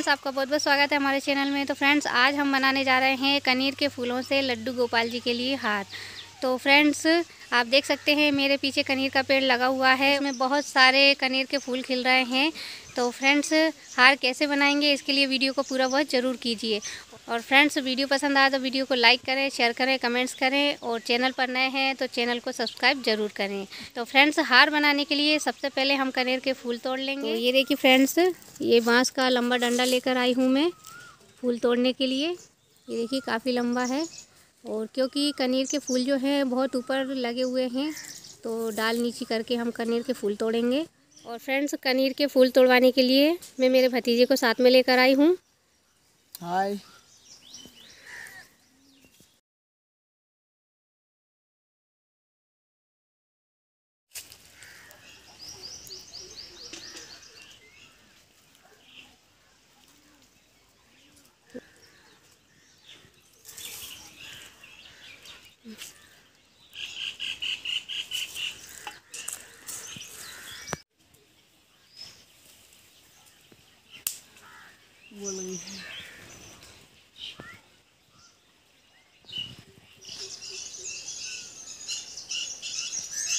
Friends आपका बहुत बहुत स्वागत है हमारे चैनल में तो फ्रेंड्स आज हम बनाने जा रहे हैं पनीर के फूलों से लड्डू गोपाल जी के लिए हार तो फ्रेंड्स आप देख सकते हैं मेरे पीछे कनीर का पेड़ लगा हुआ है उसमें बहुत सारे कनीर के फूल खिल रहे हैं तो फ्रेंड्स हार कैसे बनाएंगे इसके लिए वीडियो को पूरा बहुत ज़रूर कीजिए और फ्रेंड्स वीडियो पसंद आया तो वीडियो को लाइक करें शेयर करें कमेंट्स करें और चैनल पर नए हैं तो चैनल को सब्सक्राइब ज़रूर करें तो फ्रेंड्स हार बनाने के लिए सबसे पहले हम कनेर के फूल तोड़ तो लेंगे तो ये देखिए फ्रेंड्स ये बाँस का लंबा डंडा लेकर आई हूँ मैं फूल तोड़ने के लिए ये देखिए काफ़ी लंबा है और क्योंकि कनेर के फूल जो हैं बहुत ऊपर लगे हुए हैं तो डाल नीचे करके हम कनेर के फूल तोड़ेंगे और फ्रेंड्स कनेर के फूल तोड़वाने के लिए मैं मेरे भतीजे को साथ में लेकर आई हूँ हाय woolly.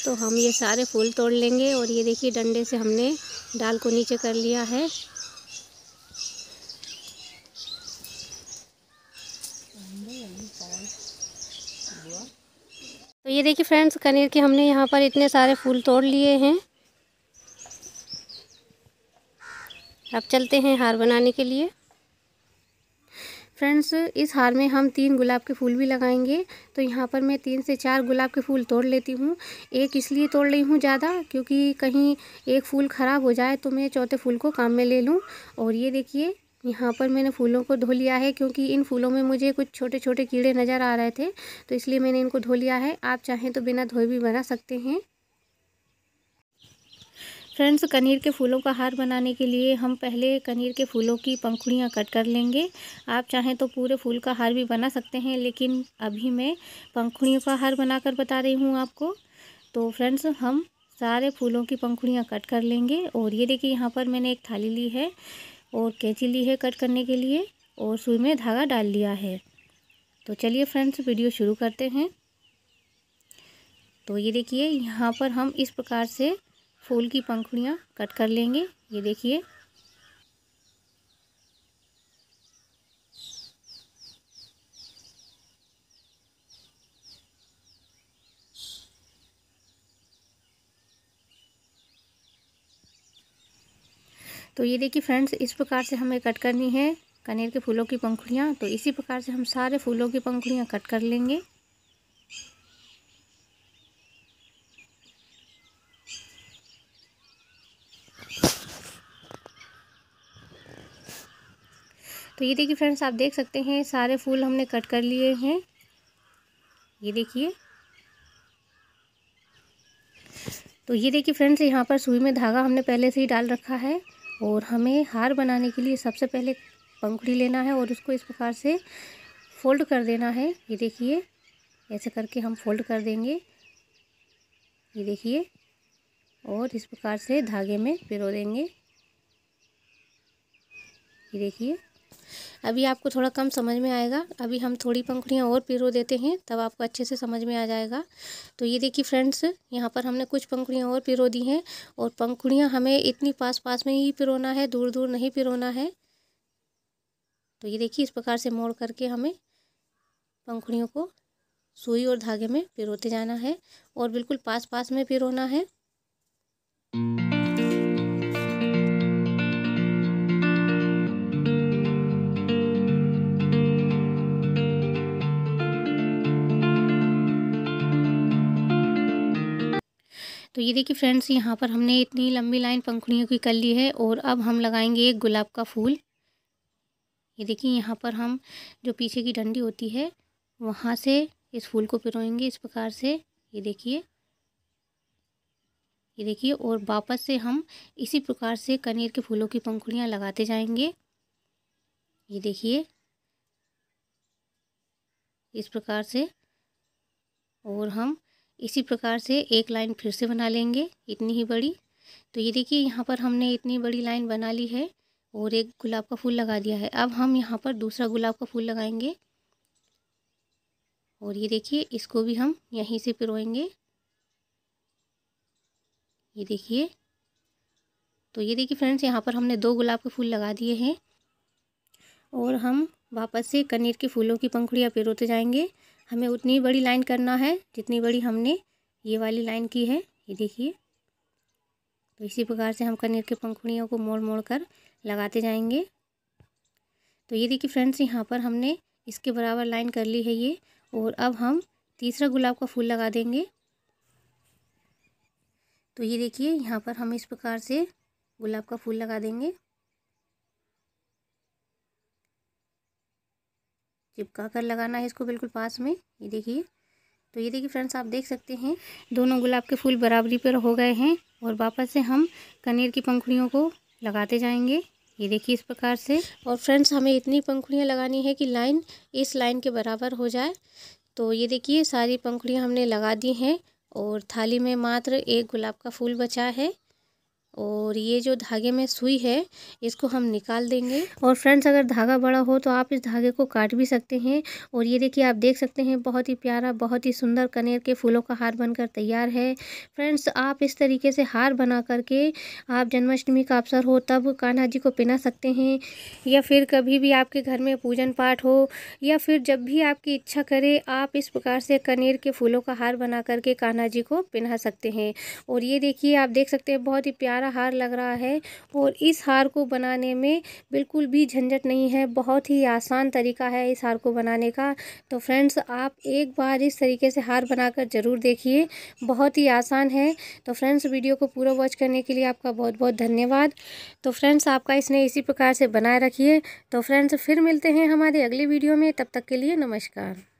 तो हम ये सारे फूल तोड़ लेंगे और ये देखिए डंडे से हमने डाल को नीचे कर लिया है तो ये देखिए फ्रेंड्स कनेर के हमने यहाँ पर इतने सारे फूल तोड़ लिए हैं अब चलते हैं हार बनाने के लिए फ्रेंड्स इस हार में हम तीन गुलाब के फूल भी लगाएंगे तो यहाँ पर मैं तीन से चार गुलाब के फूल तोड़ लेती हूँ एक इसलिए तोड़ रही हूँ ज़्यादा क्योंकि कहीं एक फूल ख़राब हो जाए तो मैं चौथे फूल को काम में ले लूँ और ये देखिए यहाँ पर मैंने फूलों को धो लिया है क्योंकि इन फूलों में मुझे कुछ छोटे छोटे कीड़े नज़र आ रहे थे तो इसलिए मैंने इनको धो लिया है आप चाहें तो बिना धोए भी बना सकते हैं फ्रेंड्स कनीर के फूलों का हार बनाने के लिए हम पहले कनीर के फूलों की पंखुड़ियाँ कट कर लेंगे आप चाहें तो पूरे फूल का हार भी बना सकते हैं लेकिन अभी मैं पंखुड़ियों का हार बनाकर बता रही हूँ आपको तो फ्रेंड्स हम सारे फूलों की पंखुड़ियाँ कट कर लेंगे और ये देखिए यहाँ पर मैंने एक थाली ली है और कैंची ली है कट करने के लिए और सुई में धागा डाल लिया है तो चलिए फ्रेंड्स वीडियो शुरू करते हैं तो ये देखिए यहाँ पर हम इस प्रकार से फूल की पंखुड़ियाँ कट कर लेंगे ये देखिए तो ये देखिए फ्रेंड्स इस प्रकार से हमें कट करनी है कनेर के फूलों की पंखुड़ियाँ तो इसी प्रकार से हम सारे फूलों की पंखुड़ियाँ कट कर लेंगे तो ये देखिए फ्रेंड्स आप देख सकते हैं सारे फूल हमने कट कर लिए हैं ये देखिए तो ये देखिए फ्रेंड्स यहाँ पर सुई में धागा हमने पहले से ही डाल रखा है और हमें हार बनाने के लिए सबसे पहले पंखुड़ी लेना है और उसको इस प्रकार से फोल्ड कर देना है ये देखिए ऐसे करके हम फोल्ड कर देंगे ये देखिए और इस प्रकार से धागे में पिरो देंगे ये देखिए अभी आपको थोड़ा कम समझ में आएगा अभी हम थोड़ी पंखुड़ियाँ और पिरो देते हैं तब आपको अच्छे से समझ में आ जाएगा तो ये देखिए फ्रेंड्स यहाँ पर हमने कुछ पंखुड़ियाँ और पिरो दी हैं और पंखुड़ियाँ हमें इतनी पास पास में ही पिरोना है दूर दूर नहीं पिरोना है तो ये देखिए इस प्रकार से मोड़ करके हमें पंखुड़ियों को सुई और धागे में पिरोते जाना है और बिल्कुल पास पास में पिरोना है तो ये देखिए फ्रेंड्स यहाँ पर हमने इतनी लंबी लाइन पंखुड़ियों की कर ली है और अब हम लगाएंगे एक गुलाब का फूल ये देखिए यहाँ पर हम जो पीछे की डंडी होती है वहाँ से इस फूल को पिरोएंगे इस प्रकार से ये देखिए ये देखिए और वापस से हम इसी प्रकार से कनेर के फूलों की पंखुड़ियाँ लगाते जाएंगे ये देखिए इस प्रकार से और हम इसी प्रकार से एक लाइन फिर से बना लेंगे इतनी ही बड़ी तो ये देखिए यहाँ पर हमने इतनी बड़ी लाइन बना ली है और एक गुलाब का फूल लगा दिया है अब हम यहाँ पर दूसरा गुलाब का फूल लगाएंगे और ये देखिए इसको भी हम यहीं से पिरोएंगे ये देखिए तो ये देखिए फ्रेंड्स यहाँ पर हमने दो गुलाब के फूल लगा दिए हैं और हम वापस से कनेर के फूलों की पंखुड़ियाँ पिरोते जाएंगे हमें उतनी बड़ी लाइन करना है जितनी बड़ी हमने ये वाली लाइन की है ये देखिए तो इसी प्रकार से हम कनेर के पंखुड़ियों को मोड़ मोड़ कर लगाते जाएंगे तो ये देखिए फ्रेंड्स यहाँ पर हमने इसके बराबर लाइन कर ली है ये और अब हम तीसरा गुलाब का फूल लगा देंगे तो ये देखिए यहाँ पर हम इस प्रकार से गुलाब का फूल लगा देंगे चिपका कर लगाना है इसको बिल्कुल पास में ये देखिए तो ये देखिए फ्रेंड्स आप देख सकते हैं दोनों गुलाब के फूल बराबरी पर हो गए हैं और वापस से हम कनेर की पंखुड़ियों को लगाते जाएंगे ये देखिए इस प्रकार से और फ्रेंड्स हमें इतनी पंखुड़ियाँ लगानी है कि लाइन इस लाइन के बराबर हो जाए तो ये देखिए सारी पंखुड़ियाँ हमने लगा दी हैं और थाली में मात्र एक गुलाब का फूल बचा है और ये जो धागे में सुई है इसको हम निकाल देंगे और फ्रेंड्स अगर धागा बड़ा हो तो आप इस धागे को काट भी सकते हैं और ये देखिए आप देख सकते हैं बहुत ही प्यारा बहुत ही सुंदर कनेर के फूलों का हार बनकर तैयार है फ्रेंड्स आप इस तरीके से हार बना करके आप जन्माष्टमी का अवसर हो तब कान्हा जी को पहना सकते हैं या फिर कभी भी आपके घर में पूजन पाठ हो या फिर जब भी आपकी इच्छा करे आप इस प्रकार से कनेर के फूलों का हार बना करके कान्हा जी को पहना सकते हैं और ये देखिए आप देख सकते हैं बहुत ही प्यार प्यारा हार लग रहा है और इस हार को बनाने में बिल्कुल भी झंझट नहीं है बहुत ही आसान तरीका है इस हार को बनाने का तो फ्रेंड्स आप एक बार इस तरीके से हार बनाकर ज़रूर देखिए बहुत ही आसान है तो फ्रेंड्स वीडियो को पूरा वॉच करने के लिए आपका बहुत बहुत धन्यवाद तो फ्रेंड्स आपका इसने इसी प्रकार से बनाए रखिए तो फ्रेंड्स फिर मिलते हैं हमारे अगले वीडियो में तब तक के लिए नमस्कार